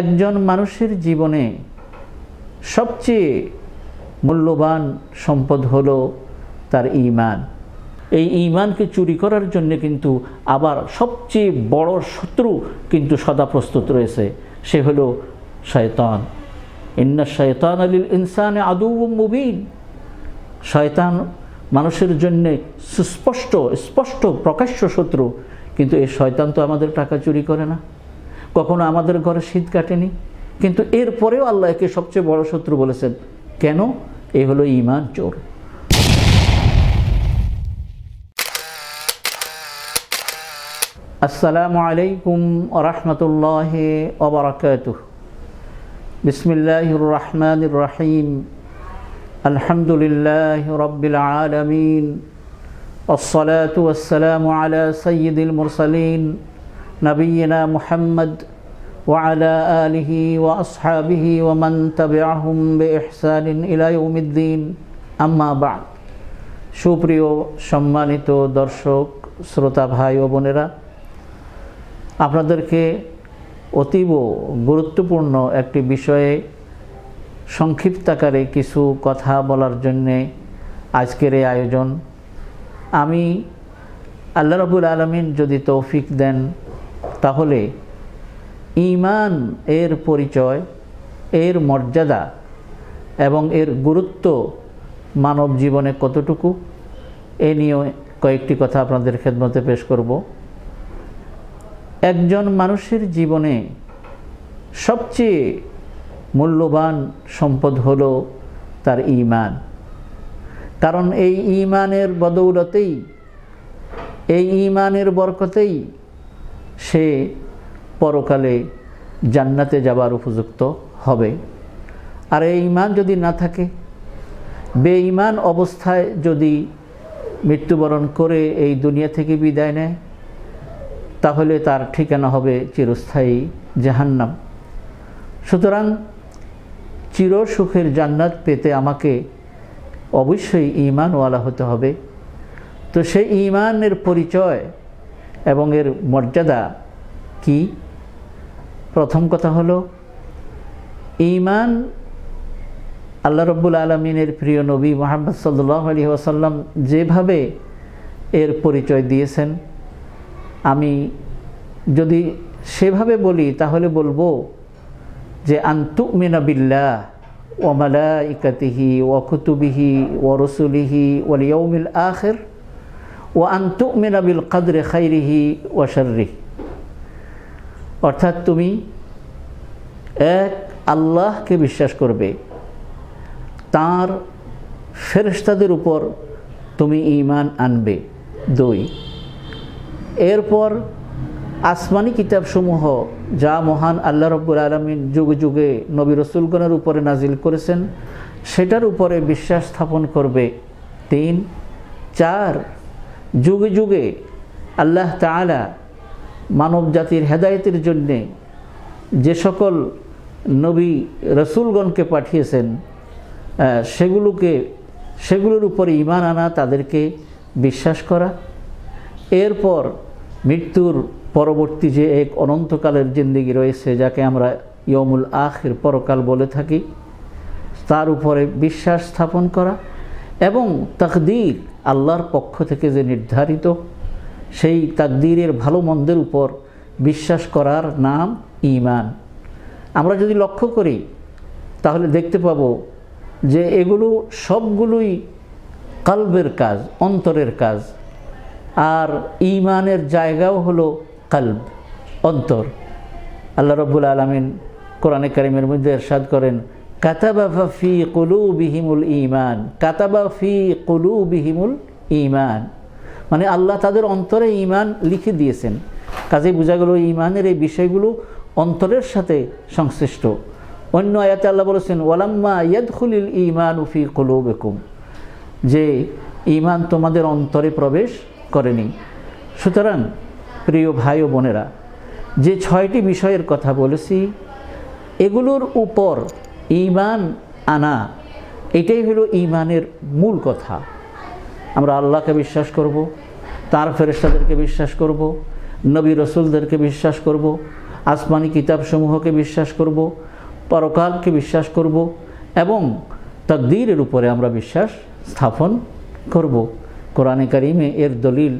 একজন মানুষের জীবনে সবচেয়ে মূল্যবান সম্পদ হলো তার ইমান এই ইমানকে চুরি করার জন্য কিন্তু আবার সবচেয়ে বড় শত্রু কিন্তু সদা প্রস্তুত রয়েছে সে হলো শয়তান ইন্না শয়তান আলীল ইনসানে আদু মুবিন শয়তান মানুষের জন্যে সুস্পষ্ট স্পষ্ট প্রকাশ্য শত্রু কিন্তু এই শয়তান তো আমাদের টাকা চুরি করে না কখনো আমাদের ঘরে শীত কাটেনি কিন্তু এরপরেও আল্লাহ একে সবচেয়ে বড় শত্রু বলেছেন কেন এ হলো ইমান চোর আসসালামু আলাইকুম রহমতুল্লাহ ওবরাকাত বিসমিল্লাহ রহমান রাহিম আলহামদুলিল্লাহ রবিল আলমিন والصلاة والسلام على سيد المرسلين نبينا محمد وعلى آله وأصحابه ومن تبعهم بإحسان إلى يوم الدين أما بعد সুপ্রিয় সম্মানিত দর্শক শ্রোতা ভাই ও বোনেরা আপনাদেরকে অতীব গুরুত্বপূর্ণ একটি বিষয়ে সংক্ষিপ্তাকারে কিছু কথা বলার জন্যে আজকের এই আয়োজন আমি আল্লাহ রবুল আলমিন যদি তৌফিক দেন তাহলে ইমান এর পরিচয় এর মর্যাদা এবং এর গুরুত্ব মানব জীবনে কতটুকু এ নিয়ে কয়েকটি কথা আপনাদের খেদমতে পেশ করব একজন মানুষের জীবনে সবচেয়ে মূল্যবান সম্পদ হল তার ইমান কারণ এই ইমানের বদৌলতেই এই ইমানের বরকতেই সে পরকালে জান্নাতে যাবার উপযুক্ত হবে আর এই ইমান যদি না থাকে বেঈমান অবস্থায় যদি মৃত্যুবরণ করে এই দুনিয়া থেকে বিদায় নেয় তাহলে তার ঠিকানা হবে চিরস্থায়ী জাহান্নাম সুতরাং চির সুখের জান্নাত পেতে আমাকে অবশ্যই ইমানওয়ালা হতে হবে তো সেই ইমানের পরিচয় এবং এর মর্যাদা কি প্রথম কথা হলো ইমান আল্লাহ রব্বুল আলমিনের প্রিয় নবী মোহাম্মদ সাল্লাহ আলী ওসাল্লাম যেভাবে এর পরিচয় দিয়েছেন আমি যদি সেভাবে বলি তাহলে বলবো যে আন্তু মিনাবিল্লাহ ওমালা ইকাতিহি ওয়াকুতুবিহি রসুলিহি ওলিয়মিল আখের ও আন্তুমিনাবিল কাদরে খাইরিহি ওয়াশারি অর্থাৎ তুমি এক আল্লাহকে বিশ্বাস করবে তার ফেরিস্তাদের উপর তুমি ইমান আনবে দুই এরপর আসমানি কিতাবসমূহ যা মহান আল্লাহ রব্বুল আলমিন যুগ যুগে নবী রসুলগণের উপরে নাজিল করেছেন সেটার উপরে বিশ্বাস স্থাপন করবে তিন চার যুগে যুগে আল্লাহ তালা মানব জাতির হেদায়তের জন্যে যে সকল নবী রসুলগণকে পাঠিয়েছেন সেগুলোকে সেগুলোর উপরে ইমান আনা তাদেরকে বিশ্বাস করা এরপর মৃত্যুর পরবর্তী যে এক অনন্তকালের জিন্দিগি রয়েছে যাকে আমরা ইয়মুল আখের পরকাল বলে থাকি তার উপরে বিশ্বাস স্থাপন করা এবং তকদির আল্লাহর পক্ষ থেকে যে নির্ধারিত সেই তাকদীরের ভালো মন্দের উপর বিশ্বাস করার নাম ইমান আমরা যদি লক্ষ্য করি তাহলে দেখতে পাব যে এগুলো সবগুলোই কালবের কাজ অন্তরের কাজ আর ইমানের জায়গাও হলো কালব অন্তর আল্লাহ রব্বুল আলমিন কোরআনে কারিমের মধ্যে এরশাদ করেন কাতাবা কলু বিহিমুল ইমান কলু বিহিমুল ইমান মানে আল্লাহ তাদের অন্তরে ইমান লিখে দিয়েছেন কাজে বোঝা গেল ইমানের এই বিষয়গুলো অন্তরের সাথে সংশ্লিষ্ট অন্য আয়াতে আল্লাহ বলেছেন ওয়ালাম্মা ইয়াদখুলিল ইমান উফি কলুবেকুম যে ইমান তোমাদের অন্তরে প্রবেশ করেনি সুতরাং প্রিয় ভাই ও বোনেরা যে ছয়টি বিষয়ের কথা বলেছি এগুলোর উপর ইমান আনা এটাই হলো ইমানের মূল কথা আমরা আল্লাহকে বিশ্বাস করব তার ফেরেস্তাদেরকে বিশ্বাস করব নবী রসুলদেরকে বিশ্বাস করব আসমানি কিতাবসমূহকে বিশ্বাস করব পরকালকে বিশ্বাস করব এবং তকদিরের উপরে আমরা বিশ্বাস স্থাপন করব কোরআনে কারিমে এর দলিল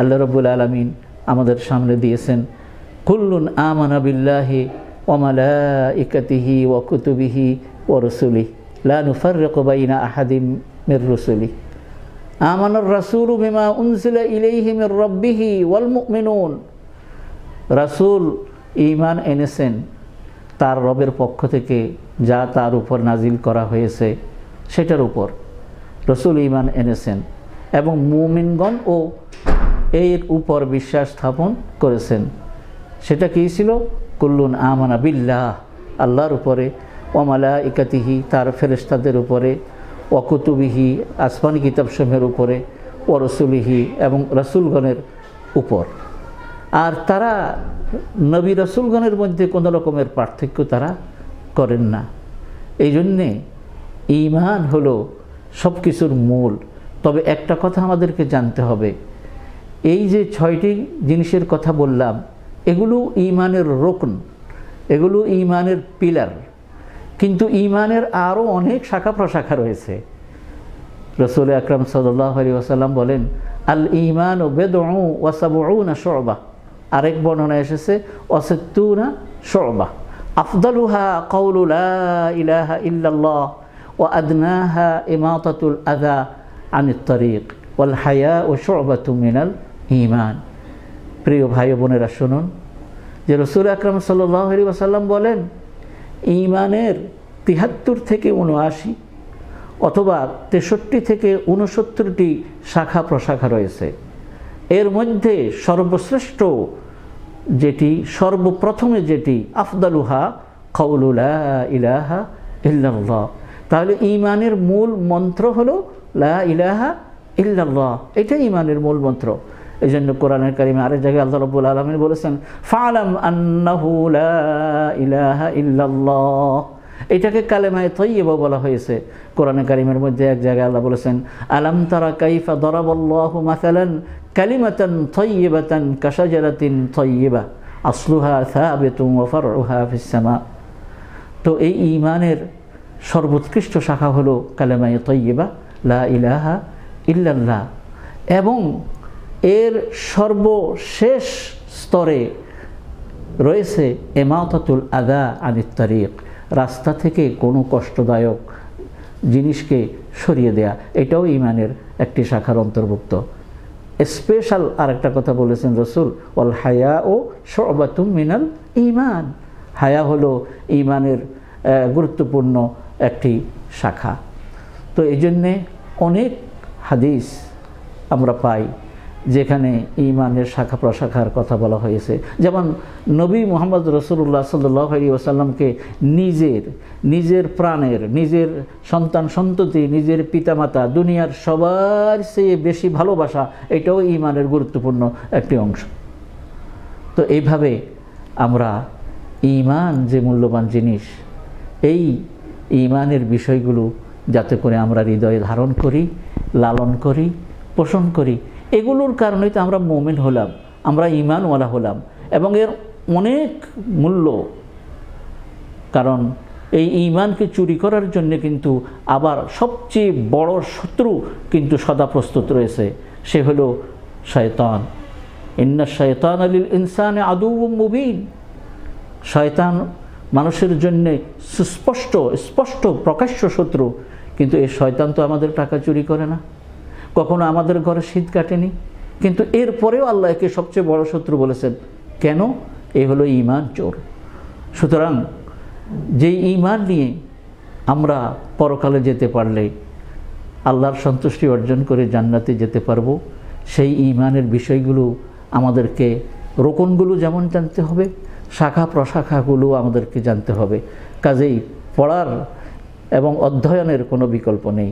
আল্লাহ রবুল আলমিন আমাদের সামনে দিয়েছেন কুল্লুন আমানাবিল্লাহি ওমালাইকাতিহি ও কুতুবিহি ও রসুলি লানুফারকবাইনা আহাদিম মির রসুলি আমানুর রাসুল বিমা উনসিলা ইলেইহি মির রব্বিহি ওয়াল মুমিনুন রাসুল ইমান এনেছেন তার রবের পক্ষ থেকে যা তার উপর নাজিল করা হয়েছে সেটার উপর রসুল ইমান এনেছেন এবং মুমিনগণ ও এর উপর বিশ্বাস স্থাপন করেছেন সেটা কী ছিল কুল্লুন আমানা বিল্লাহ আল্লাহর উপরে অমালা ইকাতিহি তার ফেরেস্তাদের উপরে অকুতুবিহি আসমানি কিতাবসমূহের উপরে ও রসুলিহি এবং রসুলগণের উপর আর তারা নবী রসুলগণের মধ্যে কোনো রকমের পার্থক্য তারা করেন না এই জন্যে ইমান হলো সব কিছুর মূল তবে একটা কথা আমাদেরকে জানতে হবে এই যে ছয়টি জিনিসের কথা বললাম এগুলো ইমানের রোকন এগুলো ইমানের পিলার কিন্তু ইমানের আরও অনেক শাখা প্রশাখা রয়েছে রসুল আকরম সাল্লাহ বলেন আল ইমান ও বেদ ওয়াসাবনা শরবা আরেক বর্ণনা এসেছে অসেতুনা শরবা আফদালুহা কৌলুলা ইলাহা ইল্লাল্লাহ ও আদনাহা ইমাতাতুল আদা আনিত তরিক ওয়াল হায়া ও তুমিনাল ইমান প্রিয় ভাই বোনেরা শুনুন যে রসুল আকরম সাল্লি সাল্লাম বলেন ইমানের তিহাত্তর থেকে উনআশি অথবা তেষট্টি থেকে উনসত্তরটি শাখা প্রশাখা রয়েছে এর মধ্যে সর্বশ্রেষ্ঠ যেটি সর্বপ্রথমে যেটি আফদালুহা খাউলুলা ইলাহা ইল্লাল্লাহ তাহলে ইমানের মূল মন্ত্র হল লা ইলাহা ইল্লাল্লাহ এটাই ইমানের মূল মন্ত্র এই জন্য কোরআনের কারিমে আরেক জায়গায় আল্লাহ রব্বুল আলমিন বলেছেন ফালাম আন্নাহু ইলাহা ইল্লাল্লাহ এটাকে কালেমায় তৈবা বলা হয়েছে কোরআনে কারিমের মধ্যে এক জায়গায় আল্লাহ বলেছেন আলাম তারা কাইফা দরাবল্লাহ মাসালান কালিমাতান তৈবাতান কাসাজারাতিন তৈবা আসলুহা সাহাবেতুম ওফার ওহা ফিসামা তো এই ইমানের সর্বোৎকৃষ্ট শাখা হলো কালেমায় তৈবা লা ইলাহা ইল্লাল্লাহ এবং এর সর্বশেষ স্তরে রয়েছে এমাওতাতুল আগা আনিত্তারিক রাস্তা থেকে কোনো কষ্টদায়ক জিনিসকে সরিয়ে দেয়া এটাও ইমানের একটি শাখার অন্তর্ভুক্ত স্পেশাল আর একটা কথা বলেছেন রসুল অল হায়া ও সর্বাতুম মিনাল ইমান হায়া হলো ইমানের গুরুত্বপূর্ণ একটি শাখা তো এই জন্যে অনেক হাদিস আমরা পাই যেখানে ইমানের শাখা প্রশাখার কথা বলা হয়েছে যেমন নবী মোহাম্মদ রসুল্লাহ সাল্লি ওসাল্লামকে নিজের নিজের প্রাণের নিজের সন্তান সন্ততি নিজের পিতামাতা দুনিয়ার সবার চেয়ে বেশি ভালোবাসা এটাও ইমানের গুরুত্বপূর্ণ একটি অংশ তো এইভাবে আমরা ইমান যে মূল্যবান জিনিস এই ইমানের বিষয়গুলো যাতে করে আমরা হৃদয়ে ধারণ করি লালন করি পোষণ করি এগুলোর কারণেই তো আমরা মোমেন হলাম আমরা ইমানওয়ালা হলাম এবং এর অনেক মূল্য কারণ এই ইমানকে চুরি করার জন্যে কিন্তু আবার সবচেয়ে বড় শত্রু কিন্তু সদা প্রস্তুত রয়েছে সে হল শয়তান ইন্না শয়তান আলিল ইনসান আদৌ মুবিন শয়তান মানুষের জন্যে সুস্পষ্ট স্পষ্ট প্রকাশ্য শত্রু কিন্তু এই শয়তান তো আমাদের টাকা চুরি করে না কখনো আমাদের ঘরে শীত কাটেনি কিন্তু এরপরেও আল্লাহকে সবচেয়ে বড় শত্রু বলেছেন কেন এ হলো ইমান চোর সুতরাং যেই ইমান নিয়ে আমরা পরকালে যেতে পারলে আল্লাহর সন্তুষ্টি অর্জন করে জান্নাতে যেতে পারবো সেই ইমানের বিষয়গুলো আমাদেরকে রোকনগুলো যেমন জানতে হবে শাখা প্রশাখাগুলো আমাদেরকে জানতে হবে কাজেই পড়ার এবং অধ্যয়নের কোনো বিকল্প নেই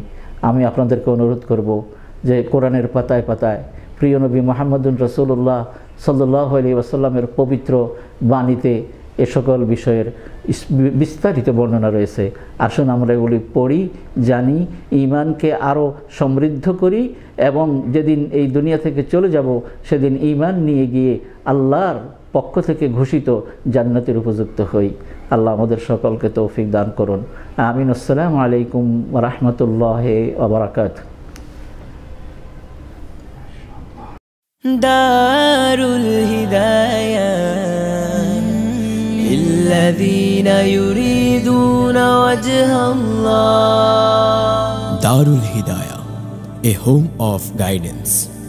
আমি আপনাদেরকে অনুরোধ করব যে কোরআনের পাতায় পাতায় প্রিয় নবী মোহাম্মদুল রসুল্লাহ সাল্লাহ আলী পবিত্র বাণীতে এ সকল বিষয়ের বিস্তারিত বর্ণনা রয়েছে আসুন আমরা এগুলি পড়ি জানি ইমানকে আরও সমৃদ্ধ করি এবং যেদিন এই দুনিয়া থেকে চলে যাব সেদিন ইমান নিয়ে গিয়ে আল্লাহর পক্ষ থেকে ঘোষিত জান্নাতের উপযুক্ত হই আল্লাহ আমাদের সকলকে তৌফিক দান করুন আমিন আসসালামু আলাইকুম রহমতুল্লাহ ওবরাকাত دار الهداية للذين يريدون وجه الله دار الهداية A home of guidance